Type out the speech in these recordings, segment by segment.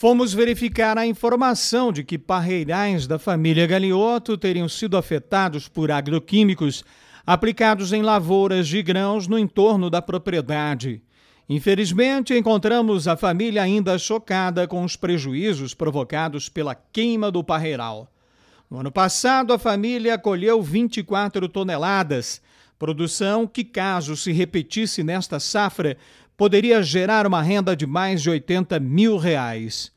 Fomos verificar a informação de que parreirais da família Galiotto teriam sido afetados por agroquímicos aplicados em lavouras de grãos no entorno da propriedade. Infelizmente, encontramos a família ainda chocada com os prejuízos provocados pela queima do parreiral. No ano passado, a família colheu 24 toneladas, Produção que, caso se repetisse nesta safra, poderia gerar uma renda de mais de 80 mil reais.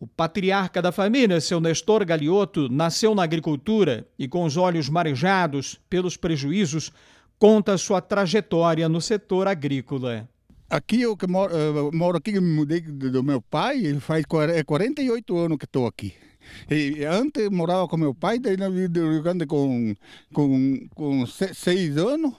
O patriarca da família, seu Nestor Galioto, nasceu na agricultura e, com os olhos marejados pelos prejuízos, conta sua trajetória no setor agrícola. Aqui eu que moro, eu eh, moro aqui, me mudei do meu pai, faz 48 é anos que estou aqui. E antes morava com meu pai, daí eu vim do Rio Grande com, com, com seis anos.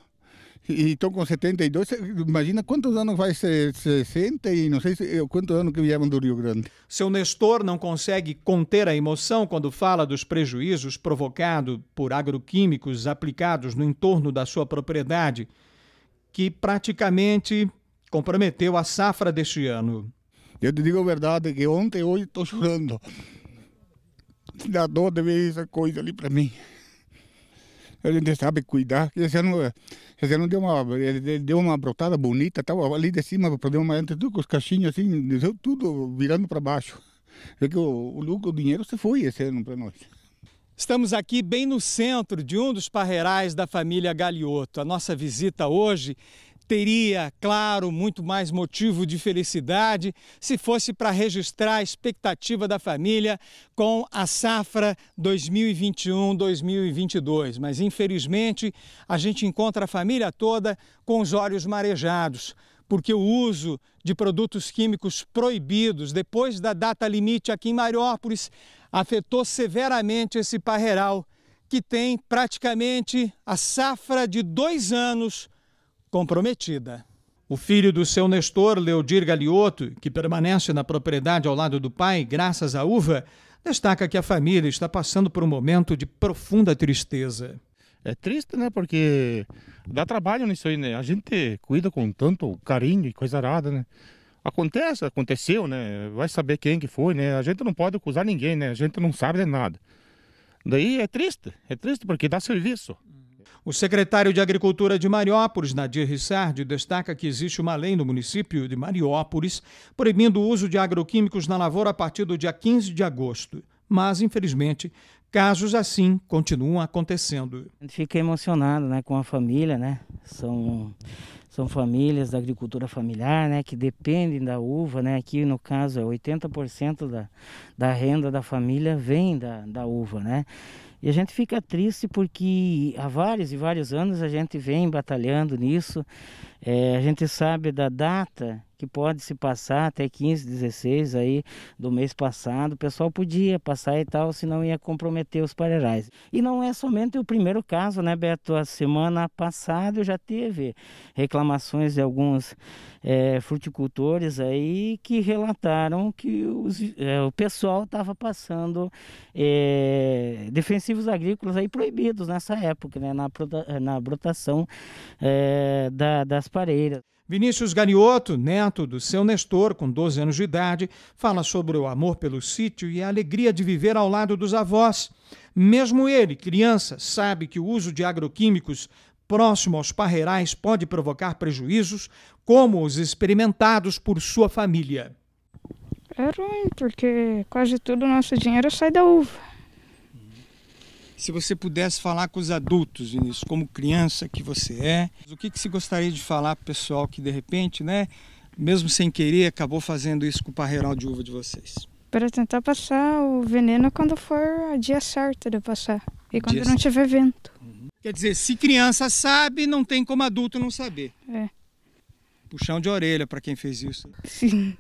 E estou com 72, imagina quantos anos vai ser 60 e não sei se, quantos anos que vieram do Rio Grande. Seu Nestor não consegue conter a emoção quando fala dos prejuízos provocados por agroquímicos aplicados no entorno da sua propriedade, que praticamente comprometeu a safra deste ano. Eu te digo a verdade que ontem e hoje estou chorando de ver essa coisa ali para mim. Ele sabe cuidar. Esse ano, esse ano deu uma, ele deu uma brotada bonita, tava ali de cima, o mais antes tudo com os cachinhos assim, tudo virando para baixo. É que o, o lucro, o dinheiro se foi esse ano para nós. Estamos aqui bem no centro de um dos parreirais da família Galioto. A nossa visita hoje teria, claro, muito mais motivo de felicidade se fosse para registrar a expectativa da família com a safra 2021-2022. Mas, infelizmente, a gente encontra a família toda com os olhos marejados porque o uso de produtos químicos proibidos depois da data limite aqui em Mariópolis afetou severamente esse parreiral, que tem praticamente a safra de dois anos comprometida. O filho do seu Nestor, Leodir Galioto, que permanece na propriedade ao lado do pai, graças à uva, destaca que a família está passando por um momento de profunda tristeza. É triste, né? Porque dá trabalho nisso aí, né? A gente cuida com tanto carinho e coisa arada, né? Acontece, aconteceu, né? Vai saber quem que foi, né? A gente não pode acusar ninguém, né? A gente não sabe de nada. Daí é triste, é triste porque dá serviço. O secretário de Agricultura de Mariópolis, Nadir Rissardi, destaca que existe uma lei no município de Mariópolis proibindo o uso de agroquímicos na lavoura a partir do dia 15 de agosto. Mas, infelizmente, casos assim continuam acontecendo. Fiquei emocionado né, com a família, né? São, são famílias da agricultura familiar, né? Que dependem da uva, né? Aqui, no caso, é 80% da, da renda da família vem da, da uva, né? E a gente fica triste porque há vários e vários anos a gente vem batalhando nisso, é, a gente sabe da data que pode se passar até 15, 16 aí do mês passado, o pessoal podia passar e tal, senão ia comprometer os parerais E não é somente o primeiro caso, né, Beto? A semana passada eu já teve reclamações de alguns é, fruticultores aí que relataram que os, é, o pessoal estava passando é, defensivos agrícolas aí proibidos nessa época, né, na, na brotação da, das pareiras. Vinícius Garioto, neto do seu Nestor, com 12 anos de idade, fala sobre o amor pelo sítio e a alegria de viver ao lado dos avós. Mesmo ele, criança, sabe que o uso de agroquímicos próximo aos parreirais pode provocar prejuízos, como os experimentados por sua família. É ruim, porque quase todo o nosso dinheiro sai da uva. Se você pudesse falar com os adultos, Vinícius, como criança que você é, o que, que você gostaria de falar para o pessoal que de repente, né, mesmo sem querer, acabou fazendo isso com o parreiral de uva de vocês? Para tentar passar o veneno quando for a dia certo de passar e quando dia não certo. tiver vento. Uhum. Quer dizer, se criança sabe, não tem como adulto não saber. É. Puxão de orelha para quem fez isso. Sim.